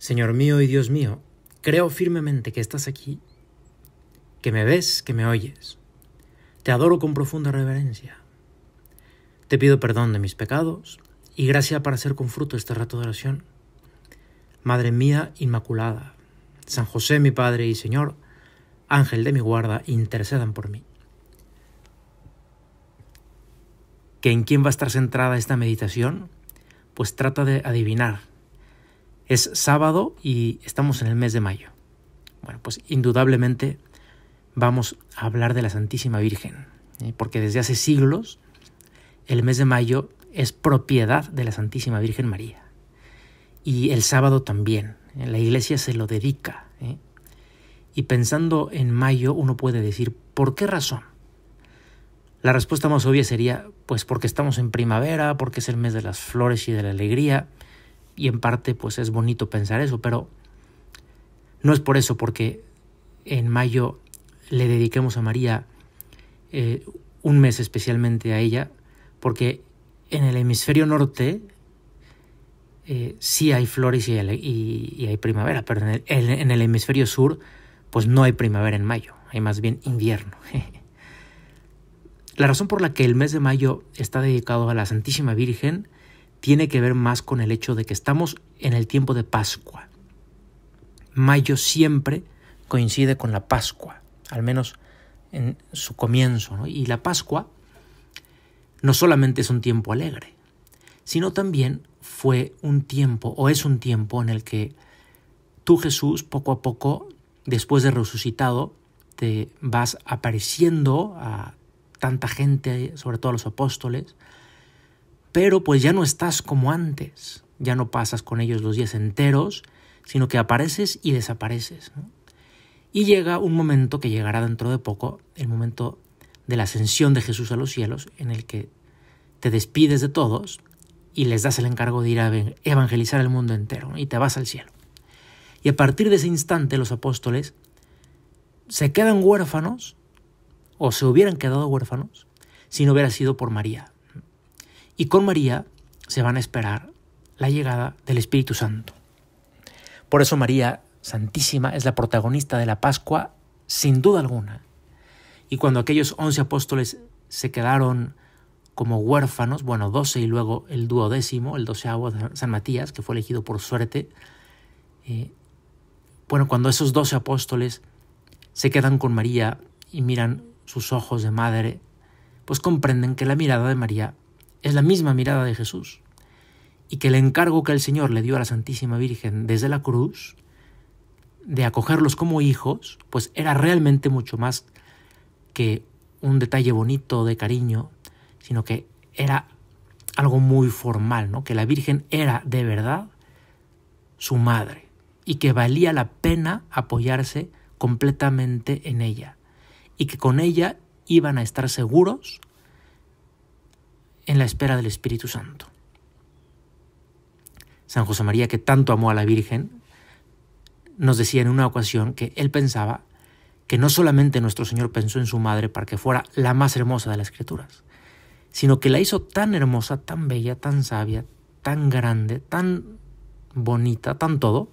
Señor mío y Dios mío, creo firmemente que estás aquí, que me ves, que me oyes. Te adoro con profunda reverencia. Te pido perdón de mis pecados y gracia para ser con fruto este rato de oración. Madre mía Inmaculada, San José mi Padre y Señor, Ángel de mi guarda, intercedan por mí. ¿Que en quién va a estar centrada esta meditación? Pues trata de adivinar es sábado y estamos en el mes de mayo. Bueno, pues indudablemente vamos a hablar de la Santísima Virgen, ¿eh? porque desde hace siglos el mes de mayo es propiedad de la Santísima Virgen María. Y el sábado también, ¿eh? la iglesia se lo dedica. ¿eh? Y pensando en mayo uno puede decir, ¿por qué razón? La respuesta más obvia sería, pues porque estamos en primavera, porque es el mes de las flores y de la alegría, y en parte pues es bonito pensar eso, pero no es por eso porque en mayo le dediquemos a María eh, un mes especialmente a ella, porque en el hemisferio norte eh, sí hay flores y, hay, primavera, pero en el, en el, hemisferio sur pues no hay primavera en mayo, hay más bien invierno. la razón por la que el mes de mayo está dedicado a la Santísima Virgen tiene que ver más con el hecho de que estamos en el tiempo de Pascua. Mayo siempre coincide con la Pascua, al menos en su comienzo. ¿no? Y la Pascua no solamente es un tiempo alegre, sino también fue un tiempo o es un tiempo en el que tú Jesús poco a poco, después de resucitado, te vas apareciendo a tanta gente, sobre todo a los apóstoles, pero pues ya no estás como antes, ya no pasas con ellos los días enteros, sino que apareces y desapareces. Y llega un momento que llegará dentro de poco, el momento de la ascensión de Jesús a los cielos, en el que te despides de todos y les das el encargo de ir a evangelizar el mundo entero y te vas al cielo. Y a partir de ese instante los apóstoles se quedan huérfanos o se hubieran quedado huérfanos si no hubiera sido por María y con María se van a esperar la llegada del Espíritu Santo. Por eso María Santísima es la protagonista de la Pascua sin duda alguna. Y cuando aquellos once apóstoles se quedaron como huérfanos, bueno, doce y luego el duodécimo, el doceavo de San Matías, que fue elegido por suerte, eh, bueno, cuando esos doce apóstoles se quedan con María y miran sus ojos de madre, pues comprenden que la mirada de María es la misma mirada de Jesús. Y que el encargo que el Señor le dio a la Santísima Virgen desde la cruz, de acogerlos como hijos, pues era realmente mucho más que un detalle bonito de cariño, sino que era algo muy formal, ¿no? Que la Virgen era de verdad su madre y que valía la pena apoyarse completamente en ella y que con ella iban a estar seguros en la espera del Espíritu Santo. San José María, que tanto amó a la Virgen, nos decía en una ocasión que él pensaba que no solamente nuestro Señor pensó en su madre para que fuera la más hermosa de las criaturas, sino que la hizo tan hermosa, tan bella, tan sabia, tan grande, tan bonita, tan todo,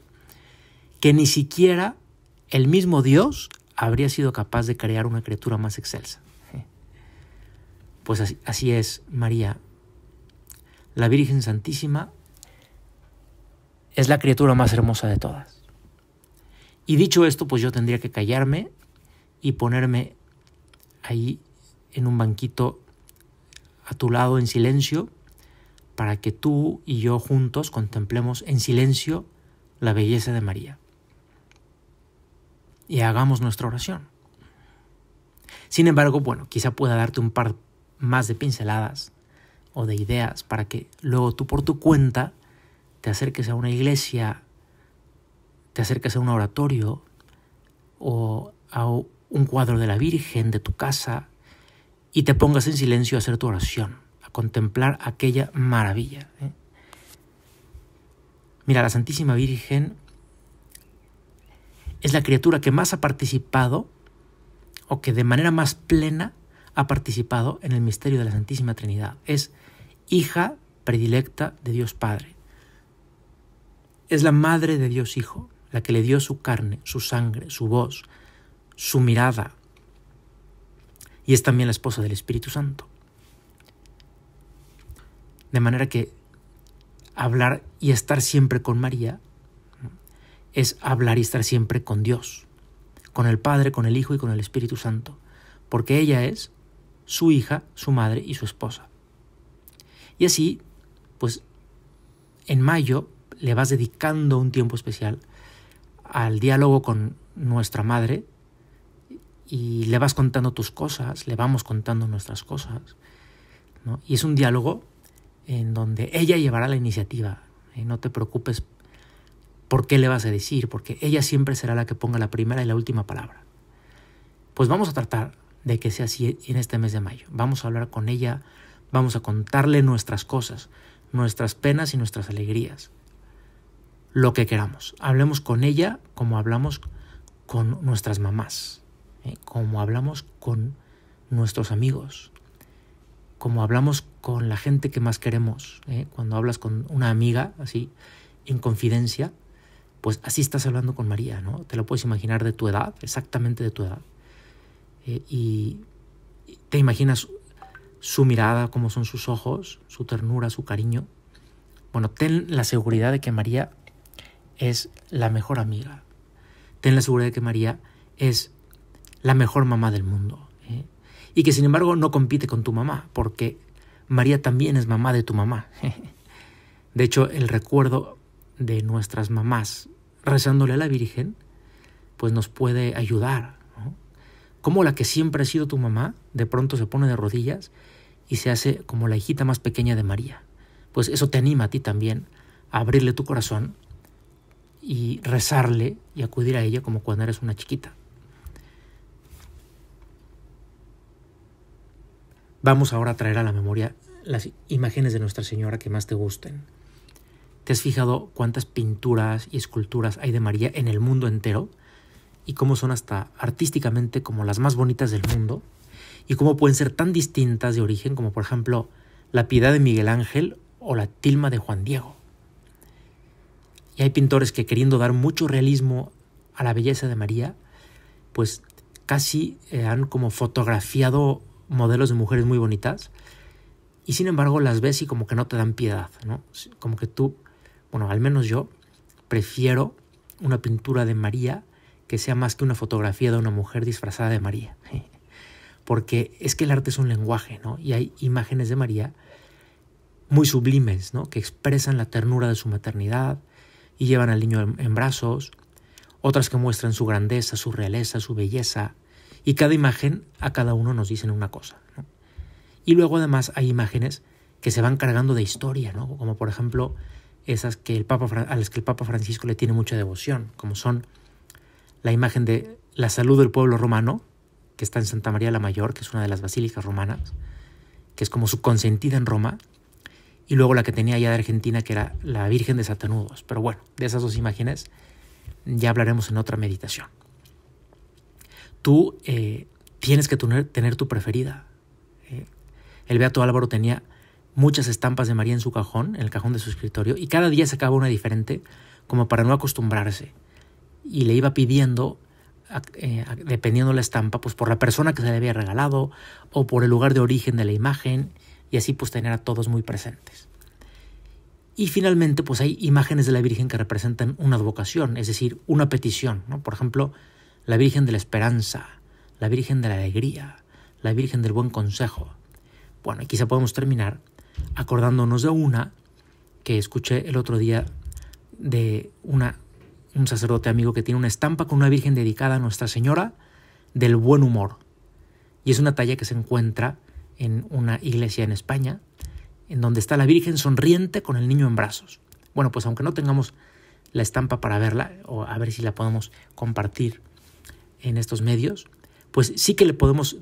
que ni siquiera el mismo Dios habría sido capaz de crear una criatura más excelsa. Pues así, es, María. La Virgen Santísima es la criatura más hermosa de todas. Y dicho esto, pues yo tendría que callarme y ponerme ahí en un banquito a tu lado en silencio para que tú y yo juntos contemplemos en silencio la belleza de María. Y hagamos nuestra oración. Sin embargo, bueno, quizá pueda darte un par más de pinceladas o de ideas para que luego tú por tu cuenta te acerques a una iglesia, te acerques a un oratorio o a un cuadro de la Virgen de tu casa y te pongas en silencio a hacer tu oración, a contemplar aquella maravilla. ¿eh? Mira, la Santísima Virgen es la criatura que más ha participado o que de manera más plena ha participado en el misterio de la Santísima Trinidad. Es hija predilecta de Dios Padre. Es la madre de Dios Hijo, la que le dio su carne, su sangre, su voz, su mirada. Y es también la esposa del Espíritu Santo. De manera que hablar y estar siempre con María es hablar y estar siempre con Dios, con el Padre, con el Hijo y con el Espíritu Santo, porque ella es su hija, su madre y su esposa. Y así, pues en mayo le vas dedicando un tiempo especial al diálogo con nuestra madre y le vas contando tus cosas, le vamos contando nuestras cosas. Y es un diálogo en donde ella llevará la iniciativa. ¿eh? No te preocupes por qué le vas a decir, porque ella siempre será la que ponga la primera y la última palabra. Pues vamos a tratar de que sea así en este mes de mayo. Vamos a hablar con ella, vamos a contarle nuestras cosas, nuestras penas y nuestras alegrías, lo que queramos. Hablemos con ella como hablamos con nuestras mamás, ¿eh? como hablamos con nuestros amigos, como hablamos con la gente que más queremos. ¿eh? Cuando hablas con una amiga así, en confidencia, pues así estás hablando con María, ¿no? Te lo puedes imaginar de tu edad, exactamente de tu edad y te imaginas su mirada, cómo son sus ojos, su ternura, su cariño. Bueno, ten la seguridad de que María es la mejor amiga. Ten la seguridad de que María es la mejor mamá del mundo. ¿eh? Y que sin embargo no compite con tu mamá, porque María también es mamá de tu mamá. De hecho, el recuerdo de nuestras mamás rezándole a la Virgen, pues nos puede ayudar como la que siempre ha sido tu mamá de pronto se pone de rodillas y se hace como la hijita más pequeña de María. Pues eso te anima a ti también a abrirle tu corazón y rezarle y acudir a ella como cuando eres una chiquita. Vamos ahora a traer a la memoria las imágenes de Nuestra Señora que más te gusten. ¿Te has fijado cuántas pinturas y esculturas hay de María en el mundo entero? y cómo son hasta artísticamente como las más bonitas del mundo y cómo pueden ser tan distintas de origen como por ejemplo la piedad de Miguel Ángel o la tilma de Juan Diego. Y hay pintores que queriendo dar mucho realismo a la belleza de María, pues casi eh, han como fotografiado modelos de mujeres muy bonitas y sin embargo las ves y como que no te dan piedad, ¿no? Como que tú, bueno, al menos yo prefiero una pintura de María que sea más que una fotografía de una mujer disfrazada de María. Porque es que el arte es un lenguaje, ¿no? Y hay imágenes de María muy sublimes, ¿no? Que expresan la ternura de su maternidad y llevan al niño en, brazos. Otras que muestran su grandeza, su realeza, su belleza. Y cada imagen a cada uno nos dicen una cosa. ¿no? Y luego además hay imágenes que se van cargando de historia, ¿no? Como por ejemplo esas que el Papa, a las que el Papa Francisco le tiene mucha devoción, como son la imagen de la salud del pueblo romano, que está en Santa María la Mayor, que es una de las basílicas romanas, que es como su consentida en Roma, y luego la que tenía allá de Argentina, que era la Virgen de Satanudos. Pero bueno, de esas dos imágenes ya hablaremos en otra meditación. Tú eh, tienes que tener, tu preferida. Eh, el Beato Álvaro tenía muchas estampas de María en su cajón, en el cajón de su escritorio, y cada día sacaba una diferente como para no acostumbrarse y le iba pidiendo, eh, dependiendo la estampa, pues por la persona que se le había regalado o por el lugar de origen de la imagen y así pues tener a todos muy presentes. Y finalmente pues hay imágenes de la Virgen que representan una advocación, es decir, una petición, por ejemplo, la Virgen de la Esperanza, la Virgen de la Alegría, la Virgen del Buen Consejo. Bueno, y quizá podemos terminar acordándonos de una que escuché el otro día de una un sacerdote amigo que tiene una estampa con una Virgen dedicada a Nuestra Señora del Buen Humor. Y es una talla que se encuentra en una iglesia en España, en donde está la Virgen sonriente con el niño en brazos. Bueno, pues aunque no tengamos la estampa para verla, o a ver si la podemos compartir en estos medios, pues sí que, le podemos,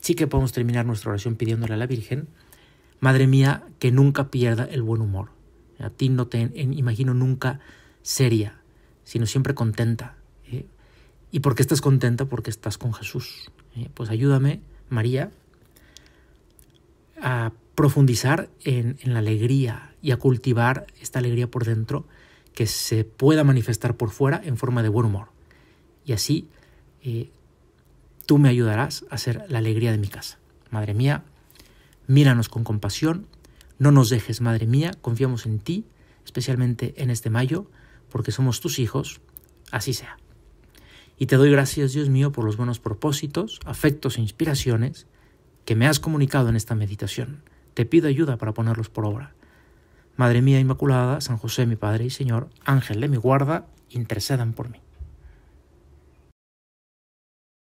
sí que podemos terminar nuestra oración pidiéndole a la Virgen, Madre mía, que nunca pierda el buen humor. A ti no te imagino nunca seria, sino siempre contenta. ¿eh? ¿Y por qué estás contenta? Porque estás con Jesús. ¿eh? Pues ayúdame, María, a profundizar en, la alegría y a cultivar esta alegría por dentro que se pueda manifestar por fuera en forma de buen humor. Y así eh, tú me ayudarás a hacer la alegría de mi casa. Madre mía, míranos con compasión, no nos dejes, Madre mía, confiamos en ti, especialmente en este mayo, porque somos tus hijos, así sea. Y te doy gracias, Dios mío, por los buenos propósitos, afectos e inspiraciones que me has comunicado en esta meditación. Te pido ayuda para ponerlos por obra. Madre mía Inmaculada, San José mi Padre y Señor, Ángel de mi guarda, intercedan por mí.